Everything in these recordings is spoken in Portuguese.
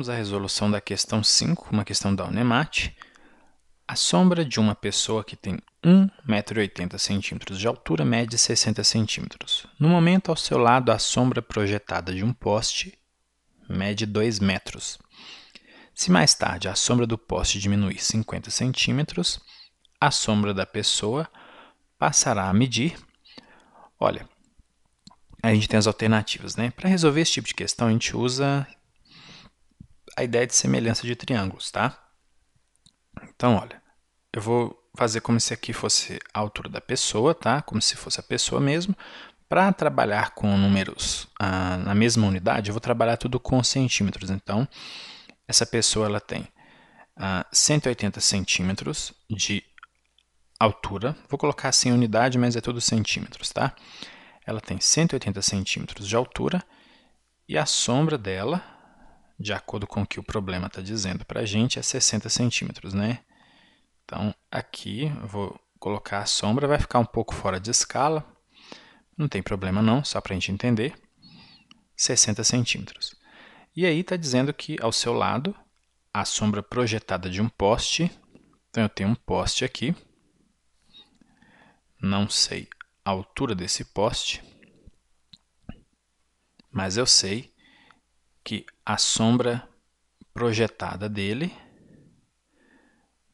chegamos à resolução da questão 5, uma questão da Unemat. A sombra de uma pessoa que tem 1,80m de altura mede 60 cm. No momento ao seu lado, a sombra projetada de um poste mede 2 metros. Se mais tarde a sombra do poste diminuir 50 cm, a sombra da pessoa passará a medir. Olha, a gente tem as alternativas, né? Para resolver esse tipo de questão, a gente usa a ideia de semelhança de triângulos, tá? Então, olha, eu vou fazer como se aqui fosse a altura da pessoa, tá? Como se fosse a pessoa mesmo. Para trabalhar com números ah, na mesma unidade, eu vou trabalhar tudo com centímetros. Então, essa pessoa ela tem ah, 180 centímetros de altura. Vou colocar assim unidade, mas é tudo centímetros, tá? Ela tem 180 centímetros de altura e a sombra dela de acordo com o que o problema está dizendo para a gente, é 60 centímetros, né? Então, aqui vou colocar a sombra, vai ficar um pouco fora de escala, não tem problema não, só para a gente entender, 60 centímetros. E aí está dizendo que ao seu lado, a sombra projetada de um poste, então eu tenho um poste aqui, não sei a altura desse poste, mas eu sei que a sombra projetada dele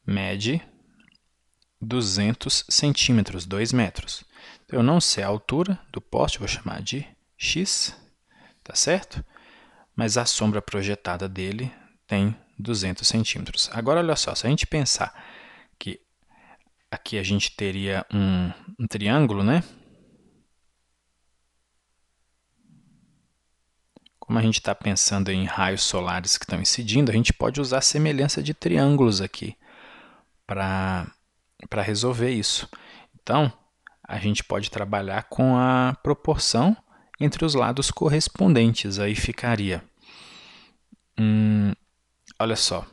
mede 200 centímetros, 2 metros. Então, eu não sei a altura do poste, vou chamar de x, tá certo? Mas a sombra projetada dele tem 200 centímetros. Agora, olha só, se a gente pensar que aqui a gente teria um, um triângulo, né? Como a gente está pensando em raios solares que estão incidindo, a gente pode usar a semelhança de triângulos aqui para resolver isso. Então, a gente pode trabalhar com a proporção entre os lados correspondentes. Aí ficaria. Hum, olha só.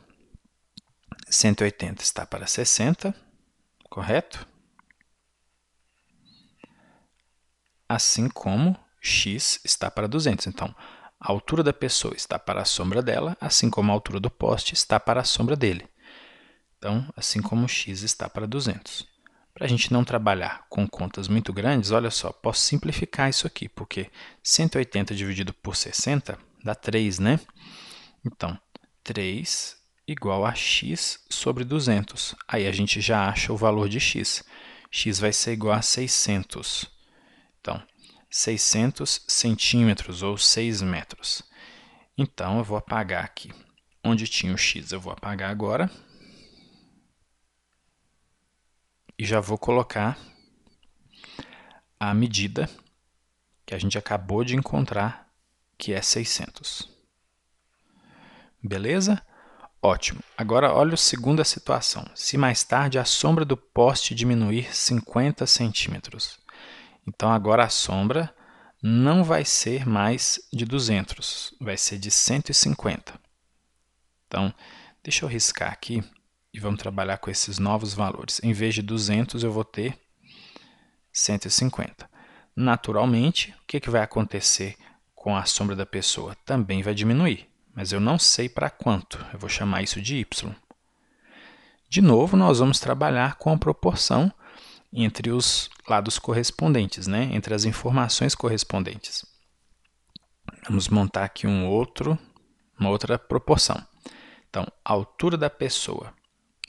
180 está para 60, correto? Assim como x está para 200. Então, a altura da pessoa está para a sombra dela, assim como a altura do poste está para a sombra dele. Então, assim como x está para 200. Para a gente não trabalhar com contas muito grandes, olha só, posso simplificar isso aqui, porque 180 dividido por 60 dá 3, né? Então, 3 igual a x sobre 200. Aí a gente já acha o valor de x. x vai ser igual a 600. Então, 600 centímetros ou 6 metros. Então, eu vou apagar aqui. Onde tinha o x, eu vou apagar agora. E já vou colocar a medida que a gente acabou de encontrar, que é 600. Beleza? Ótimo. Agora, olha a segunda situação. Se mais tarde a sombra do poste diminuir 50 centímetros. Então agora a sombra não vai ser mais de 200, vai ser de 150. Então, deixa eu riscar aqui e vamos trabalhar com esses novos valores. Em vez de 200, eu vou ter 150. Naturalmente, o que, que vai acontecer com a sombra da pessoa? Também vai diminuir, mas eu não sei para quanto. Eu vou chamar isso de y. De novo, nós vamos trabalhar com a proporção entre os lados correspondentes, né? entre as informações correspondentes. Vamos montar aqui um outro, uma outra proporção. Então, a altura da pessoa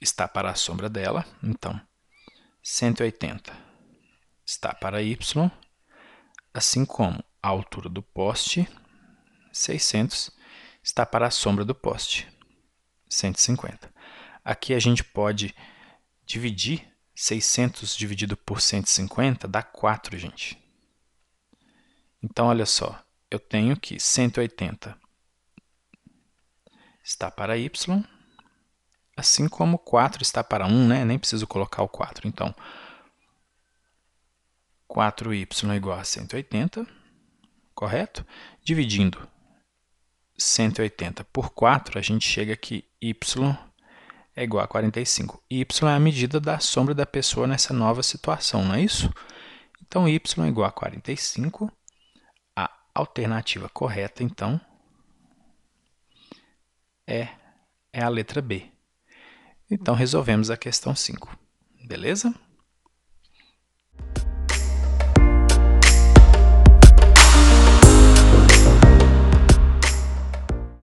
está para a sombra dela, então 180 está para y, assim como a altura do poste, 600, está para a sombra do poste, 150. Aqui a gente pode dividir 600 dividido por 150 dá 4, gente. Então, olha só, eu tenho que 180 está para y, assim como 4 está para 1, né? nem preciso colocar o 4. Então, 4y igual a 180, correto? Dividindo 180 por 4, a gente chega que y é igual a 45. Y é a medida da sombra da pessoa nessa nova situação, não é isso? Então, Y é igual a 45. A alternativa correta, então, é, é a letra B. Então, resolvemos a questão 5. Beleza?